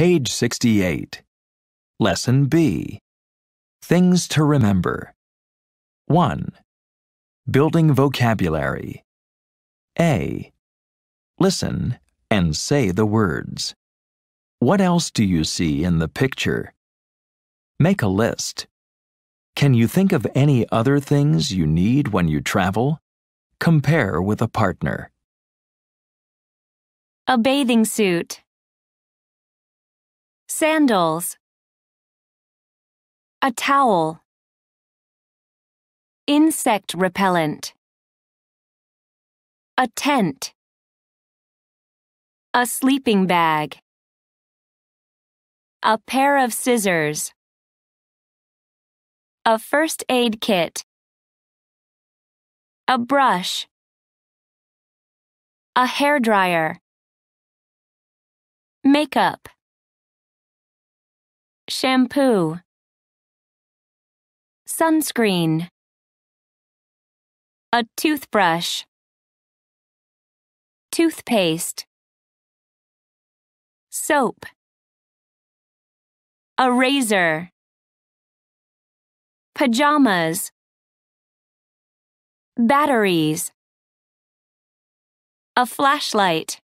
Page 68. Lesson B. Things to remember. 1. Building vocabulary. A. Listen and say the words. What else do you see in the picture? Make a list. Can you think of any other things you need when you travel? Compare with a partner. A bathing suit. Sandals. A towel. Insect repellent. A tent. A sleeping bag. A pair of scissors. A first aid kit. A brush. A hair dryer. Makeup shampoo sunscreen a toothbrush toothpaste soap a razor pajamas batteries a flashlight